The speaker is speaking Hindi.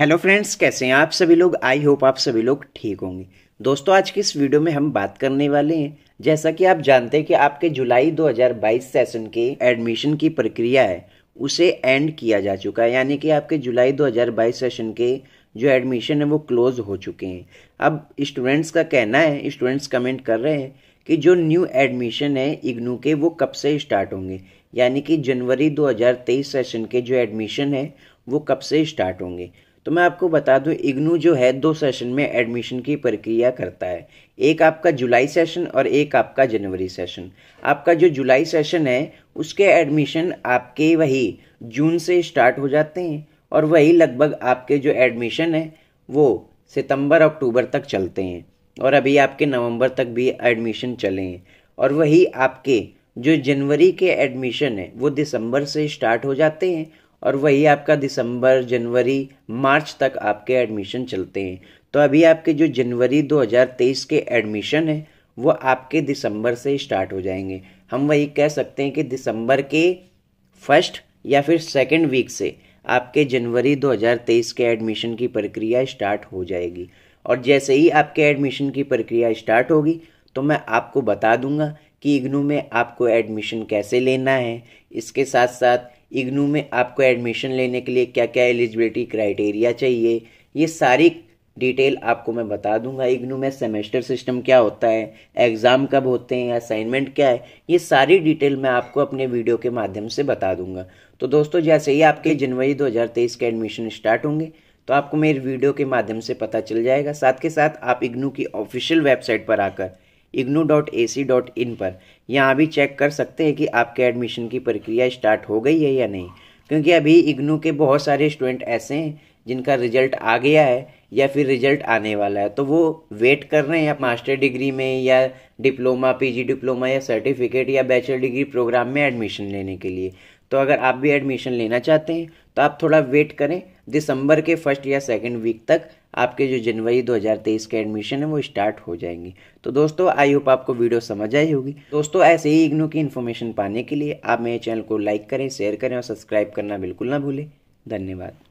हेलो फ्रेंड्स कैसे हैं आप सभी लोग आई होप आप सभी लोग ठीक होंगे दोस्तों आज की इस वीडियो में हम बात करने वाले हैं जैसा कि आप जानते हैं कि आपके जुलाई 2022 सेशन के एडमिशन की प्रक्रिया है उसे एंड किया जा चुका है यानी कि आपके जुलाई 2022 सेशन के जो एडमिशन है वो क्लोज हो चुके हैं अब स्टूडेंट्स का कहना है स्टूडेंट्स कमेंट कर रहे हैं कि जो न्यू एडमिशन है इग्नू के वो कब से स्टार्ट होंगे यानी कि जनवरी 2023 सेशन के जो एडमिशन है वो कब से स्टार्ट होंगे तो मैं आपको बता दूं इग्नू जो है दो सेशन में एडमिशन की प्रक्रिया करता है एक आपका जुलाई सेशन और एक आपका जनवरी सेशन आपका जो जुलाई सेशन है उसके एडमिशन आपके वही जून से स्टार्ट हो जाते हैं और वही लगभग आपके जो एडमिशन है वो सितंबर अक्टूबर तक चलते हैं और अभी आपके नवंबर तक भी एडमिशन चले हैं और वही आपके जो जनवरी के एडमिशन है वो दिसंबर से स्टार्ट हो जाते हैं और वही आपका दिसंबर जनवरी मार्च तक आपके एडमिशन चलते हैं तो अभी आपके जो जनवरी 2023 के एडमिशन है वो आपके दिसंबर से स्टार्ट हो जाएंगे हम वही कह सकते हैं कि दिसंबर के फर्स्ट या फिर सेकेंड वीक से आपके जनवरी 2023 के एडमिशन की प्रक्रिया स्टार्ट हो जाएगी और जैसे ही आपके एडमिशन की प्रक्रिया स्टार्ट होगी तो मैं आपको बता दूंगा कि इग्नू में आपको एडमिशन कैसे लेना है इसके साथ साथ इग्नू में आपको एडमिशन लेने के लिए क्या क्या एलिजिबिलिटी क्राइटेरिया चाहिए ये सारी डिटेल आपको मैं बता दूंगा इग्नू में सेमेस्टर सिस्टम क्या होता है एग्ज़ाम कब होते हैं असाइनमेंट क्या है ये सारी डिटेल मैं आपको अपने वीडियो के माध्यम से बता दूंगा तो दोस्तों जैसे ही आपके जनवरी 2023 के एडमिशन स्टार्ट होंगे तो आपको मेरे वीडियो के माध्यम से पता चल जाएगा साथ के साथ आप इग्नू की ऑफिशियल वेबसाइट पर आकर IGNOU dot A C dot in पर यहाँ भी चेक कर सकते हैं कि आपके एडमिशन की प्रक्रिया स्टार्ट हो गई है या नहीं क्योंकि अभी इग्नू के बहुत सारे स्टूडेंट ऐसे हैं जिनका रिजल्ट आ गया है या फिर रिजल्ट आने वाला है तो वो वेट कर रहे हैं या मास्टर डिग्री में या डिप्लोमा पीजी डिप्लोमा या सर्टिफिकेट या बैचलर डिग्री प्रोग्राम में एडमिशन लेने के लिए तो अगर आप भी एडमिशन लेना चाहते हैं तो आप थोड़ा वेट करें दिसंबर के फर्स्ट या सेकेंड वीक तक आपके जो जनवरी 2023 के एडमिशन है वो स्टार्ट हो जाएंगी तो दोस्तों आई होप आपको वीडियो समझ आई होगी दोस्तों ऐसे ही इग्नू की इन्फॉर्मेशन पाने के लिए आप मेरे चैनल को लाइक करें शेयर करें और सब्सक्राइब करना बिल्कुल ना भूलें धन्यवाद